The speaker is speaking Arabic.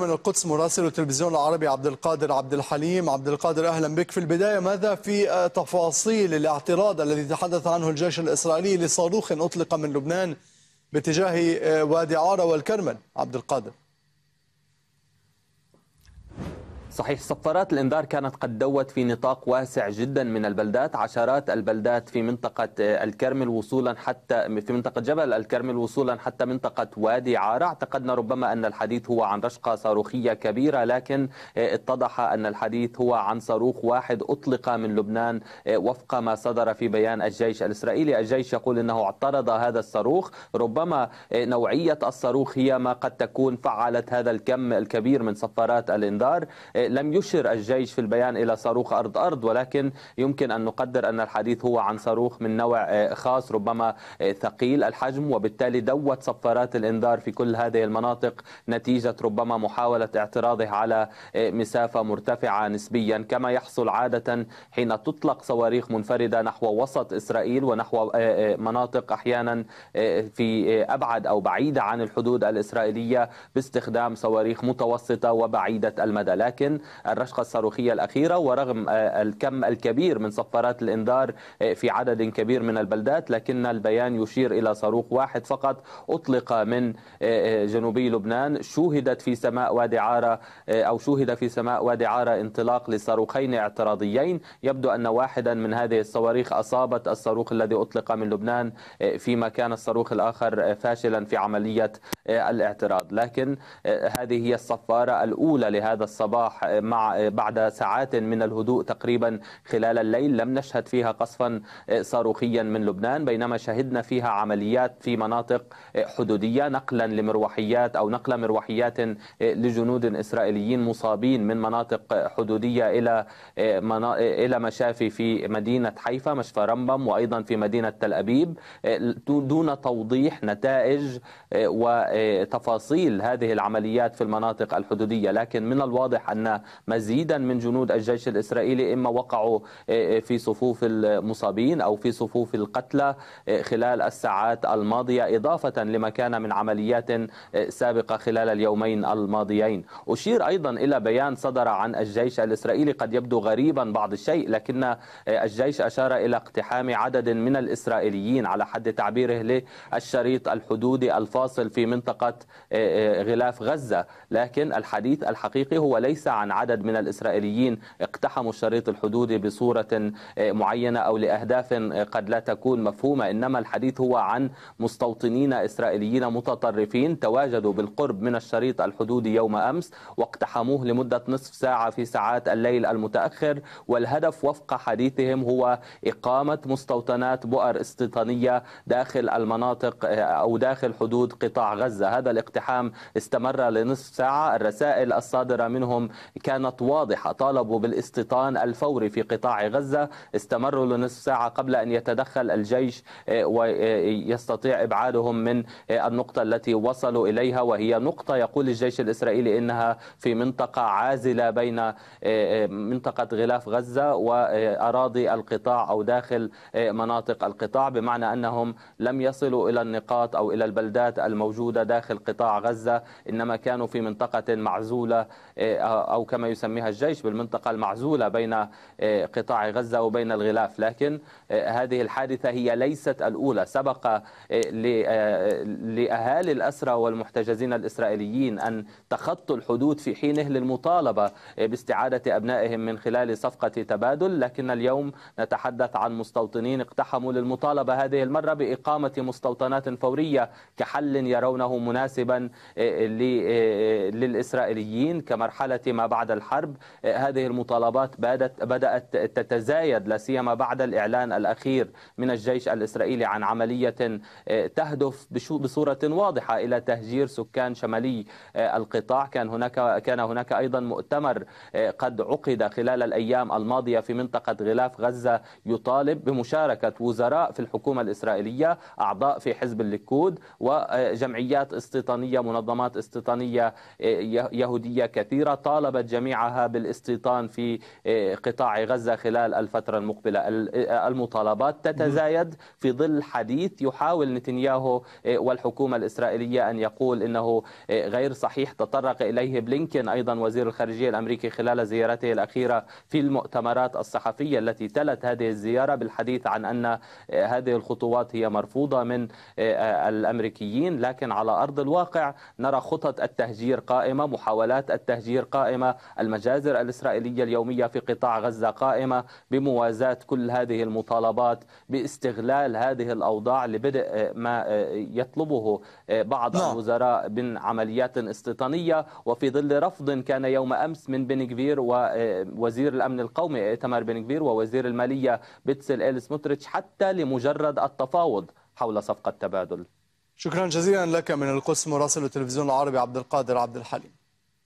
من القدس مراسل التلفزيون العربي عبد القادر عبد الحليم عبد القادر اهلا بك في البدايه ماذا في تفاصيل الاعتراض الذي تحدث عنه الجيش الاسرائيلي لصاروخ اطلق من لبنان باتجاه وادي عاره والكرمل عبد القادر صحيح صفارات الانذار كانت قد دوت في نطاق واسع جدا من البلدات عشرات البلدات في منطقة آه، الكرمل وصولا حتى في منطقة جبل الكرمل وصولا حتى منطقة وادي عارة اعتقدنا ربما أن الحديث هو عن رشقة صاروخية كبيرة لكن آه، اتضح أن الحديث هو عن صاروخ واحد أطلق من لبنان آه، وفق ما صدر في بيان الجيش الإسرائيلي الجيش يقول أنه اعترض هذا الصاروخ ربما نوعية الصاروخ هي ما قد تكون فعلت هذا الكم الكبير من صفارات الانذار لم يشر الجيش في البيان إلى صاروخ أرض أرض ولكن يمكن أن نقدر أن الحديث هو عن صاروخ من نوع آه، خاص ربما آه، ثقيل الحجم وبالتالي دوت صفارات الإنذار في كل هذه المناطق نتيجة ربما محاولة اعتراضه على آه، مسافة مرتفعة نسبيا كما يحصل عادة حين تطلق صواريخ منفردة نحو وسط إسرائيل ونحو مناطق أحيانا في أبعد أو بعيدة عن الحدود الإسرائيلية باستخدام صواريخ متوسطة وبعيدة المدى لكن الرشقة الصاروخية الأخيرة ورغم آه، الكم الكبير من صفارات الإنذار آه، في عدد كبير من البلدات لكن البيان يشير إلى صاروخ واحد فقط أطلق من آه، جنوبي لبنان شوهدت في سماء وادي عارة أو شوهد في سماء وادي عارة انطلاق لصاروخين اعتراضيين يبدو أن واحدا من هذه الصواريخ أصابت الصاروخ الذي أطلق من لبنان فيما كان الصاروخ الآخر فاشلا في عملية الاعتراض لكن هذه هي الصفارة الأولى لهذا الصباح صباح مع بعد ساعات من الهدوء تقريبا خلال الليل لم نشهد فيها قصفا صاروخيا من لبنان بينما شهدنا فيها عمليات في مناطق حدودية نقلا لمروحيات أو نقل مروحيات لجنود إسرائيليين مصابين من مناطق حدودية إلى إلى مشافي في مدينة حيفا مشفى رمبم وأيضا في مدينة تل أبيب دون توضيح نتائج وتفاصيل هذه العمليات في المناطق الحدودية لكن من الواضح أن مزيدا من جنود الجيش الإسرائيلي إما وقعوا إيه، إيه، في صفوف المصابين أو في صفوف القتلى إيه، خلال الساعات الماضية إضافة لما كان من عمليات سابقة خلال اليومين الماضيين أشير أيضا إلى بيان صدر عن الجيش الإسرائيلي قد يبدو غريبا بعض الشيء لكن الجيش أشار إلى اقتحام عدد من الإسرائيليين على حد تعبيره للشريط الحدودي الفاصل في منطقة غلاف غزة لكن الحديث الحقيقي هو ليس عن عدد من الإسرائيليين اقتحموا الشريط الحدودي بصورة آه، معينة أو لأهداف آه، قد لا تكون مفهومة إنما الحديث هو عن مستوطنين إسرائيليين متطرفين تواجدوا بالقرب من الشريط الحدودي يوم أمس واقتحموه لمدة نصف ساعة في ساعات الليل المتأخر والهدف وفق حديثهم هو إقامة مستوطنات بؤر استيطانية داخل المناطق آه، أو داخل حدود قطاع غزة هذا الاقتحام استمر لنصف ساعة الرسائل الصادرة منهم كانت واضحة طالبوا بالاستيطان الفوري في قطاع غزة استمروا لنصف ساعة قبل أن يتدخل الجيش آه، ويستطيع إبعادهم من آه، النقطة التي وصلوا إليها وهي نقطة يقول الجيش الإسرائيلي إنها في منطقة عازلة بين آه، منطقة غلاف غزة وأراضي القطاع أو داخل مناطق القطاع بمعنى أنهم لم يصلوا إلى النقاط أو إلى البلدات الموجودة داخل قطاع غزة إنما كانوا في منطقة معزولة أو كما يسميها الجيش بالمنطقة المعزولة بين آه، قطاع غزة وبين الغلاف لكن آه، هذه الحادثة هي ليست الأولى سبق آه، لأهالي الأسرى والمحتجزين الإسرائيليين أن تخطوا الحدود في حينه للمطالبة باستعادة أبنائهم من خلال صفقة تبادل لكن اليوم نتحدث عن مستوطنين اقتحموا للمطالبة هذه المرة بإقامة مستوطنات فورية كحل يرونه مناسبا للإسرائيليين كمرحلة ما بعد الحرب آه، هذه المطالبات بدأت, بدأت تتزايد لا سيما بعد الإعلان الأخير من الجيش الإسرائيلي عن عملية آه، تهدف بصورة واضحة إلى تهجير سكان شمالي آه، القطاع كان هناك كان هناك أيضا مؤتمر قد عقد خلال الأيام الماضية في منطقة غلاف غزة يطالب بمشاركة وزراء في الحكومة الإسرائيلية أعضاء في حزب الليكود وجمعيات استيطانية منظمات استيطانية يهودية كثيرة طالب ذهبت جميعها بالاستيطان في آه، قطاع غزة خلال الفترة المقبلة آه، المطالبات تتزايد في ظل حديث يحاول نتنياهو آه، والحكومة الإسرائيلية أن يقول إنه غير صحيح تطرق إليه بلينكين أيضا وزير الخارجية الأمريكي خلال زيارته الأخيرة في المؤتمرات الصحفية التي تلت هذه الزيارة بالحديث عن أن هذه الخطوات هي مرفوضة من الأمريكيين لكن على أرض الواقع نرى خطط التهجير قائمة محاولات التهجير قائمة المجازر الإسرائيلية اليومية في قطاع غزة قائمة بموازاة كل هذه المطالبات باستغلال هذه الأوضاع لبدء ما آه، يطلبه آه، بعض لا. نعم. الوزراء من عمليات استيطانية وفي ظل رفض كان يوم أمس من بنكفير ووزير آه، الأمن القومي إيتمار بنكفير ووزير المالية بتسل إيل سموتريتش حتى لمجرد التفاوض حول صفقة تبادل شكرا جزيلا لك من القدس مراسل التلفزيون العربي عبد القادر عبد الحليم